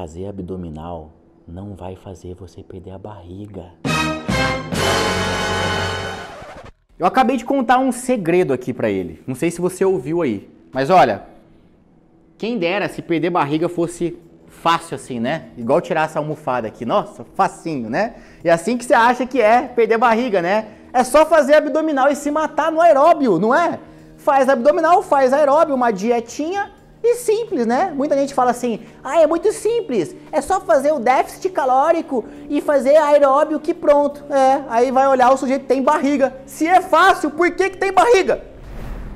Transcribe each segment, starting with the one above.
Fazer abdominal não vai fazer você perder a barriga. Eu acabei de contar um segredo aqui para ele. Não sei se você ouviu aí, mas olha, quem dera se perder barriga fosse fácil assim, né? Igual tirar essa almofada aqui, nossa, facinho, né? E assim que você acha que é perder barriga, né? É só fazer abdominal e se matar no aeróbio, não é? Faz abdominal, faz aeróbio, uma dietinha e simples, né? Muita gente fala assim: ah, é muito simples, é só fazer o déficit calórico e fazer aeróbio que pronto. É, aí vai olhar, o sujeito tem barriga. Se é fácil, por que, que tem barriga?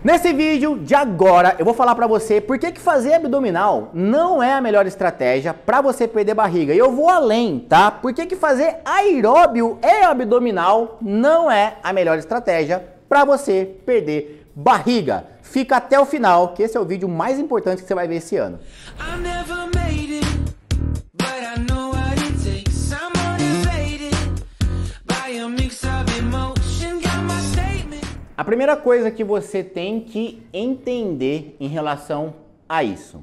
Nesse vídeo de agora, eu vou falar para você por que, que fazer abdominal não é a melhor estratégia para você perder barriga. E eu vou além, tá? Por que, que fazer aeróbio e abdominal não é a melhor estratégia para você perder barriga barriga. Fica até o final, que esse é o vídeo mais importante que você vai ver esse ano. A primeira coisa que você tem que entender em relação a isso.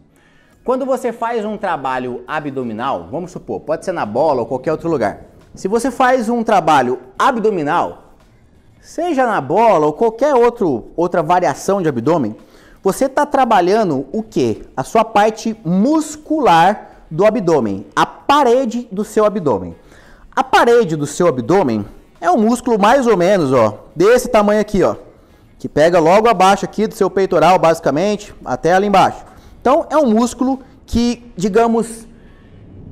Quando você faz um trabalho abdominal, vamos supor, pode ser na bola ou qualquer outro lugar. Se você faz um trabalho abdominal, seja na bola ou qualquer outro, outra variação de abdômen, você está trabalhando o que? A sua parte muscular do abdômen, a parede do seu abdômen. A parede do seu abdômen é um músculo mais ou menos, ó, desse tamanho aqui, ó, que pega logo abaixo aqui do seu peitoral, basicamente, até ali embaixo. Então, é um músculo que, digamos,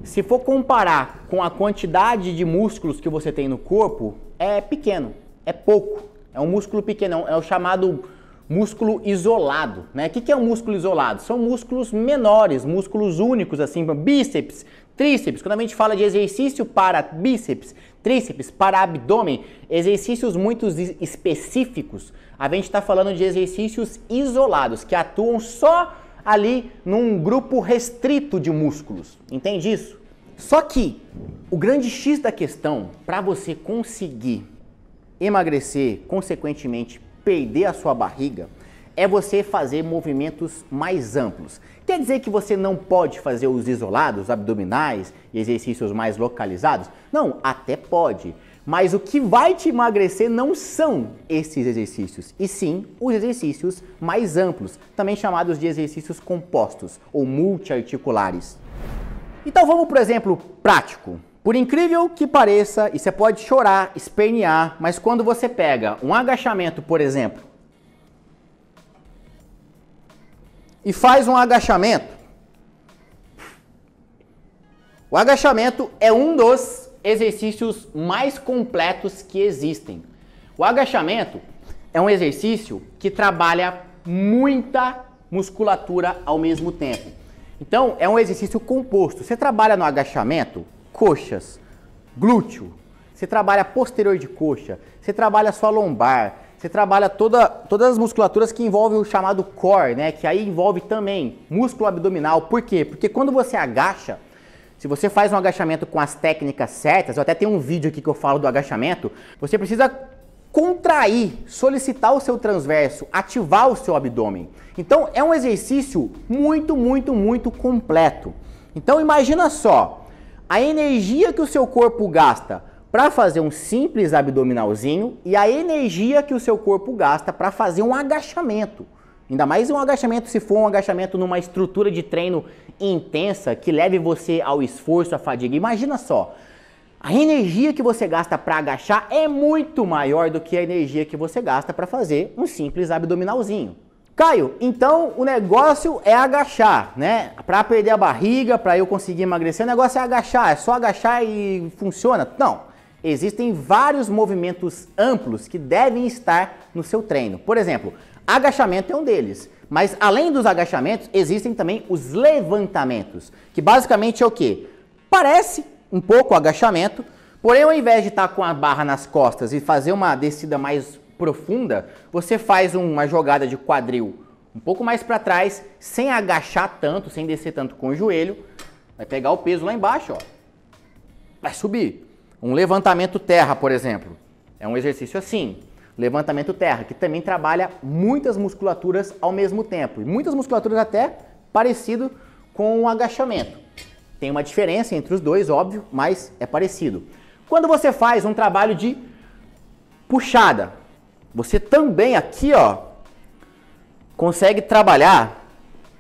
se for comparar com a quantidade de músculos que você tem no corpo, é pequeno é pouco. É um músculo pequeno, é o chamado músculo isolado, né? O que é um músculo isolado? São músculos menores, músculos únicos, assim, bíceps, tríceps. Quando a gente fala de exercício para bíceps, tríceps, para abdômen, exercícios muito específicos, a gente está falando de exercícios isolados, que atuam só ali num grupo restrito de músculos. Entende isso? Só que o grande X da questão, para você conseguir emagrecer, consequentemente perder a sua barriga, é você fazer movimentos mais amplos. Quer dizer que você não pode fazer os isolados, abdominais e exercícios mais localizados? Não, até pode. Mas o que vai te emagrecer não são esses exercícios, e sim os exercícios mais amplos, também chamados de exercícios compostos ou multiarticulares. Então vamos para o exemplo prático. Por incrível que pareça, e você pode chorar, espernear, mas quando você pega um agachamento, por exemplo, e faz um agachamento, o agachamento é um dos exercícios mais completos que existem. O agachamento é um exercício que trabalha muita musculatura ao mesmo tempo. Então, é um exercício composto. Você trabalha no agachamento coxas, glúteo, você trabalha posterior de coxa, você trabalha sua lombar, você trabalha toda, todas as musculaturas que envolvem o chamado core, né? Que aí envolve também músculo abdominal. Por quê? Porque quando você agacha, se você faz um agachamento com as técnicas certas, eu até tenho um vídeo aqui que eu falo do agachamento, você precisa contrair, solicitar o seu transverso, ativar o seu abdômen. Então é um exercício muito, muito, muito completo. Então imagina só, a energia que o seu corpo gasta para fazer um simples abdominalzinho e a energia que o seu corpo gasta para fazer um agachamento. Ainda mais um agachamento se for um agachamento numa estrutura de treino intensa que leve você ao esforço, à fadiga. Imagina só, a energia que você gasta para agachar é muito maior do que a energia que você gasta para fazer um simples abdominalzinho. Caio, então o negócio é agachar, né? Para perder a barriga, para eu conseguir emagrecer, o negócio é agachar, é só agachar e funciona? Não. Existem vários movimentos amplos que devem estar no seu treino. Por exemplo, agachamento é um deles. Mas além dos agachamentos, existem também os levantamentos, que basicamente é o que? Parece um pouco agachamento, porém ao invés de estar com a barra nas costas e fazer uma descida mais profunda, você faz uma jogada de quadril um pouco mais para trás, sem agachar tanto, sem descer tanto com o joelho, vai pegar o peso lá embaixo, ó. Vai subir. Um levantamento terra, por exemplo, é um exercício assim. Levantamento terra, que também trabalha muitas musculaturas ao mesmo tempo, e muitas musculaturas até parecido com o agachamento. Tem uma diferença entre os dois, óbvio, mas é parecido. Quando você faz um trabalho de puxada, você também aqui, ó, consegue trabalhar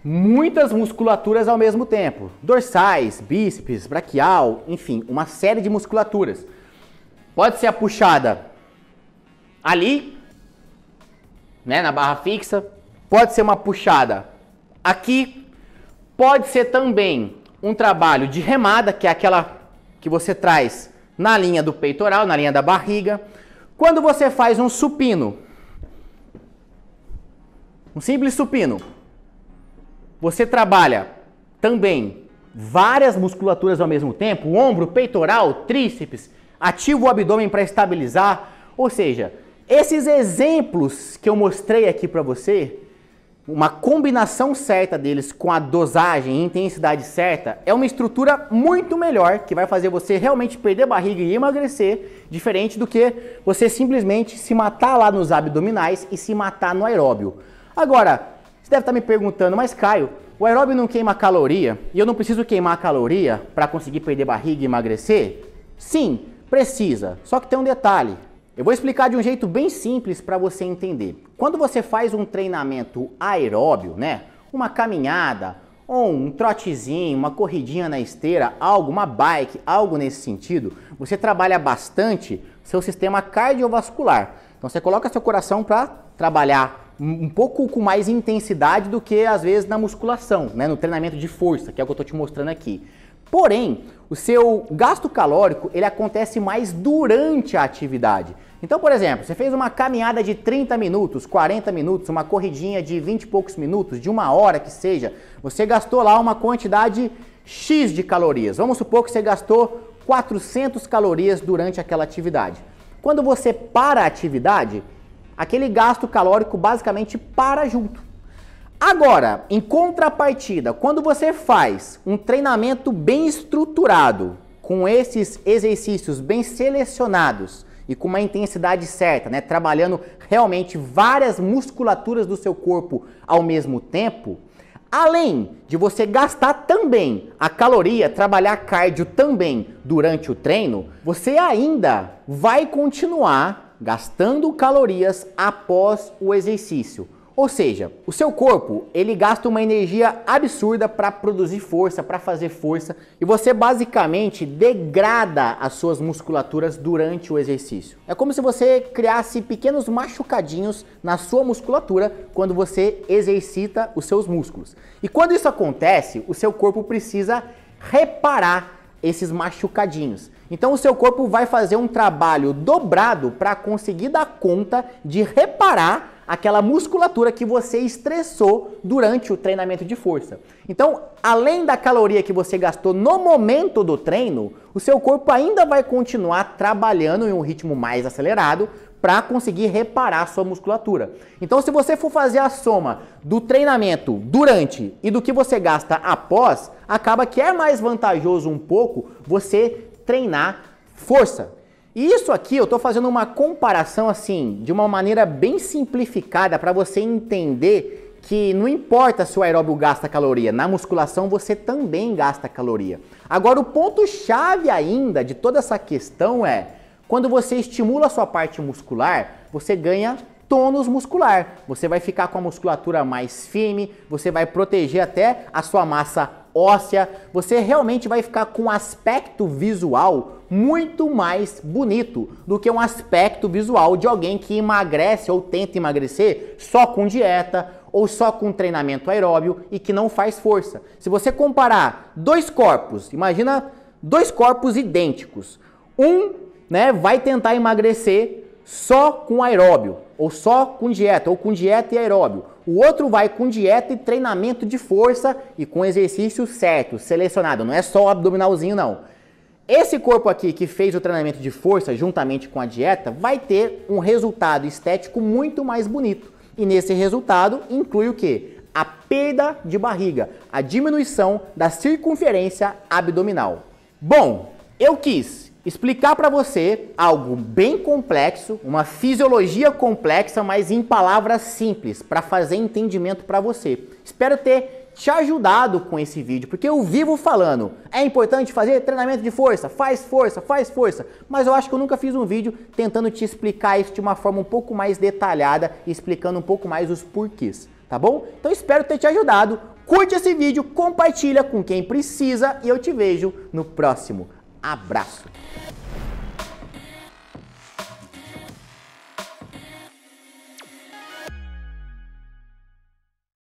muitas musculaturas ao mesmo tempo. Dorsais, bíceps, braquial, enfim, uma série de musculaturas. Pode ser a puxada ali, né, na barra fixa, pode ser uma puxada aqui, pode ser também um trabalho de remada, que é aquela que você traz na linha do peitoral, na linha da barriga. Quando você faz um supino, um simples supino, você trabalha também várias musculaturas ao mesmo tempo, ombro, peitoral, tríceps, ativa o abdômen para estabilizar, ou seja, esses exemplos que eu mostrei aqui para você uma combinação certa deles com a dosagem e intensidade certa é uma estrutura muito melhor que vai fazer você realmente perder barriga e emagrecer, diferente do que você simplesmente se matar lá nos abdominais e se matar no aeróbio. Agora, você deve estar me perguntando, mas Caio, o aeróbio não queima caloria e eu não preciso queimar caloria para conseguir perder barriga e emagrecer? Sim, precisa. Só que tem um detalhe: eu vou explicar de um jeito bem simples para você entender. Quando você faz um treinamento aeróbio, né? Uma caminhada, ou um trotezinho, uma corridinha na esteira, algo, uma bike, algo nesse sentido, você trabalha bastante seu sistema cardiovascular. Então você coloca seu coração para trabalhar um pouco com mais intensidade do que às vezes na musculação, né? no treinamento de força, que é o que eu estou te mostrando aqui. Porém, o seu gasto calórico ele acontece mais durante a atividade. Então, por exemplo, você fez uma caminhada de 30 minutos, 40 minutos, uma corridinha de 20 e poucos minutos, de uma hora que seja, você gastou lá uma quantidade X de calorias. Vamos supor que você gastou 400 calorias durante aquela atividade. Quando você para a atividade, aquele gasto calórico basicamente para junto. Agora, em contrapartida, quando você faz um treinamento bem estruturado, com esses exercícios bem selecionados, e com uma intensidade certa, né, trabalhando realmente várias musculaturas do seu corpo ao mesmo tempo, além de você gastar também a caloria, trabalhar cardio também durante o treino, você ainda vai continuar gastando calorias após o exercício. Ou seja, o seu corpo, ele gasta uma energia absurda para produzir força, para fazer força, e você basicamente degrada as suas musculaturas durante o exercício. É como se você criasse pequenos machucadinhos na sua musculatura quando você exercita os seus músculos. E quando isso acontece, o seu corpo precisa reparar esses machucadinhos. Então o seu corpo vai fazer um trabalho dobrado para conseguir dar conta de reparar aquela musculatura que você estressou durante o treinamento de força. Então, além da caloria que você gastou no momento do treino, o seu corpo ainda vai continuar trabalhando em um ritmo mais acelerado para conseguir reparar a sua musculatura. Então, se você for fazer a soma do treinamento durante e do que você gasta após, acaba que é mais vantajoso um pouco você treinar força, isso aqui eu estou fazendo uma comparação assim, de uma maneira bem simplificada para você entender que não importa se o aeróbio gasta caloria, na musculação você também gasta caloria. Agora o ponto chave ainda de toda essa questão é, quando você estimula a sua parte muscular, você ganha tônus muscular. Você vai ficar com a musculatura mais firme, você vai proteger até a sua massa óssea, você realmente vai ficar com um aspecto visual muito mais bonito do que um aspecto visual de alguém que emagrece ou tenta emagrecer só com dieta ou só com treinamento aeróbio e que não faz força. Se você comparar dois corpos, imagina dois corpos idênticos. Um, né, vai tentar emagrecer só com aeróbio, ou só com dieta, ou com dieta e aeróbio o outro vai com dieta e treinamento de força e com exercício certo, selecionado. Não é só o abdominalzinho, não. Esse corpo aqui que fez o treinamento de força juntamente com a dieta vai ter um resultado estético muito mais bonito. E nesse resultado inclui o que? A perda de barriga, a diminuição da circunferência abdominal. Bom, eu quis explicar para você algo bem complexo, uma fisiologia complexa, mas em palavras simples, para fazer entendimento para você. Espero ter te ajudado com esse vídeo, porque eu vivo falando, é importante fazer treinamento de força, faz força, faz força, mas eu acho que eu nunca fiz um vídeo tentando te explicar isso de uma forma um pouco mais detalhada, explicando um pouco mais os porquês, tá bom? Então espero ter te ajudado. Curte esse vídeo, compartilha com quem precisa e eu te vejo no próximo. Abraço!